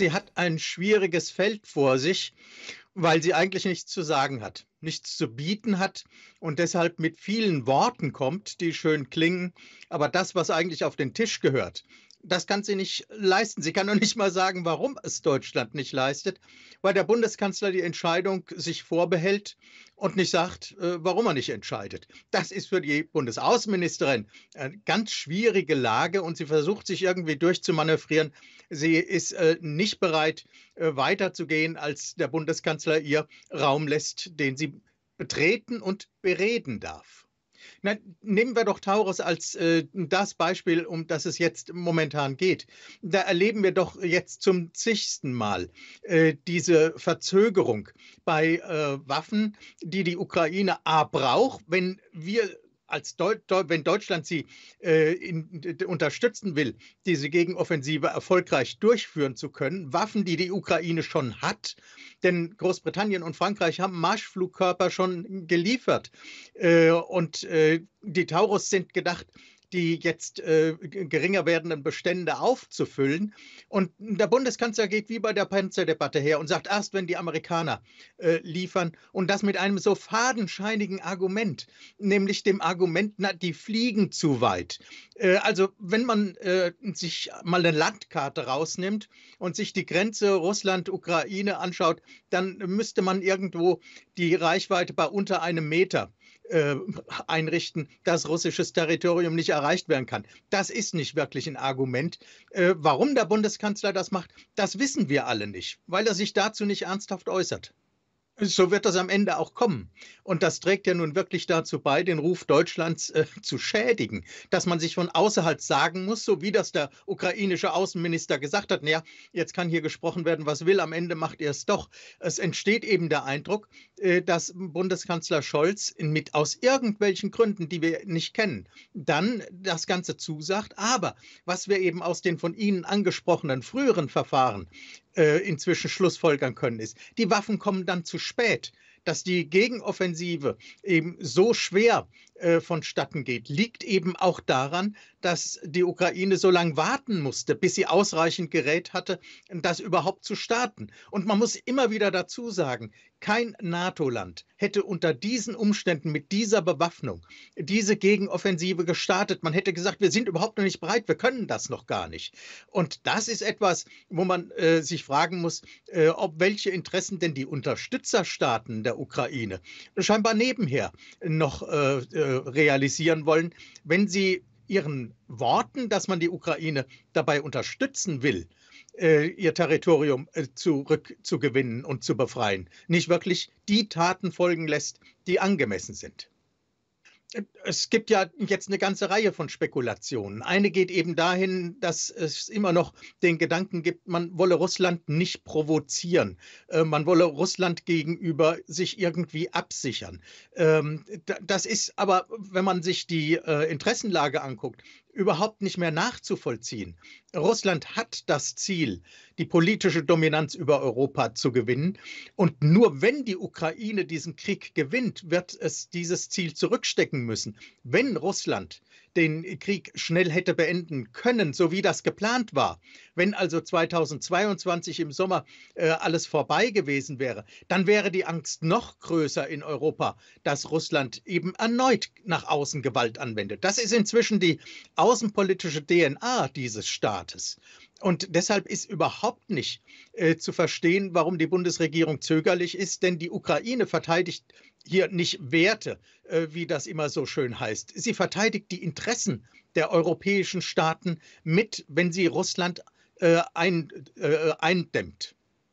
sie hat ein schwieriges Feld vor sich, weil sie eigentlich nichts zu sagen hat, nichts zu bieten hat und deshalb mit vielen Worten kommt, die schön klingen, aber das, was eigentlich auf den Tisch gehört, das kann sie nicht leisten. Sie kann noch nicht mal sagen, warum es Deutschland nicht leistet, weil der Bundeskanzler die Entscheidung sich vorbehält und nicht sagt, äh, warum er nicht entscheidet. Das ist für die Bundesaußenministerin eine ganz schwierige Lage und sie versucht sich irgendwie durchzumanövrieren. Sie ist äh, nicht bereit, äh, weiterzugehen, als der Bundeskanzler ihr Raum lässt, den sie betreten und bereden darf. Na, nehmen wir doch Taurus als äh, das Beispiel, um das es jetzt momentan geht. Da erleben wir doch jetzt zum zigsten Mal äh, diese Verzögerung bei äh, Waffen, die die Ukraine A braucht, wenn wir als Deu wenn Deutschland sie äh, in, unterstützen will, diese Gegenoffensive erfolgreich durchführen zu können, Waffen, die die Ukraine schon hat, denn Großbritannien und Frankreich haben Marschflugkörper schon geliefert äh, und äh, die Taurus sind gedacht die jetzt äh, geringer werdenden Bestände aufzufüllen. Und der Bundeskanzler geht wie bei der Panzerdebatte her und sagt, erst wenn die Amerikaner äh, liefern und das mit einem so fadenscheinigen Argument, nämlich dem Argument, na, die fliegen zu weit. Äh, also wenn man äh, sich mal eine Landkarte rausnimmt und sich die Grenze Russland-Ukraine anschaut, dann müsste man irgendwo die Reichweite bei unter einem Meter äh, einrichten, dass russisches Territorium nicht erreicht werden kann. Das ist nicht wirklich ein Argument. Äh, warum der Bundeskanzler das macht, das wissen wir alle nicht, weil er sich dazu nicht ernsthaft äußert. So wird das am Ende auch kommen. Und das trägt ja nun wirklich dazu bei, den Ruf Deutschlands äh, zu schädigen, dass man sich von außerhalb sagen muss, so wie das der ukrainische Außenminister gesagt hat, naja, jetzt kann hier gesprochen werden, was will, am Ende macht er es doch. Es entsteht eben der Eindruck, äh, dass Bundeskanzler Scholz mit aus irgendwelchen Gründen, die wir nicht kennen, dann das Ganze zusagt. Aber was wir eben aus den von Ihnen angesprochenen früheren Verfahren äh, inzwischen schlussfolgern können, ist, die Waffen kommen dann zu spät dass die Gegenoffensive eben so schwer äh, vonstatten geht, liegt eben auch daran, dass die Ukraine so lange warten musste, bis sie ausreichend Gerät hatte, das überhaupt zu starten. Und man muss immer wieder dazu sagen, kein NATO-Land hätte unter diesen Umständen mit dieser Bewaffnung diese Gegenoffensive gestartet. Man hätte gesagt, wir sind überhaupt noch nicht bereit, wir können das noch gar nicht. Und das ist etwas, wo man äh, sich fragen muss, äh, ob welche Interessen denn die Unterstützerstaaten der der Ukraine scheinbar nebenher noch äh, äh, realisieren wollen, wenn sie ihren Worten, dass man die Ukraine dabei unterstützen will, äh, ihr Territorium äh, zurückzugewinnen und zu befreien, nicht wirklich die Taten folgen lässt, die angemessen sind es gibt ja jetzt eine ganze Reihe von Spekulationen. Eine geht eben dahin, dass es immer noch den Gedanken gibt, man wolle Russland nicht provozieren, äh, man wolle Russland gegenüber sich irgendwie absichern. Ähm, das ist aber, wenn man sich die äh, Interessenlage anguckt, überhaupt nicht mehr nachzuvollziehen. Russland hat das Ziel, die politische Dominanz über Europa zu gewinnen. Und nur wenn die Ukraine diesen Krieg gewinnt, wird es dieses Ziel zurückstecken müssen. Wenn Russland den Krieg schnell hätte beenden können, so wie das geplant war. Wenn also 2022 im Sommer äh, alles vorbei gewesen wäre, dann wäre die Angst noch größer in Europa, dass Russland eben erneut nach außen Gewalt anwendet. Das ist inzwischen die außenpolitische DNA dieses Staates. Und deshalb ist überhaupt nicht äh, zu verstehen, warum die Bundesregierung zögerlich ist, denn die Ukraine verteidigt hier nicht Werte, äh, wie das immer so schön heißt. Sie verteidigt die Interessen der europäischen Staaten mit, wenn sie Russland äh, äh, eindämmt.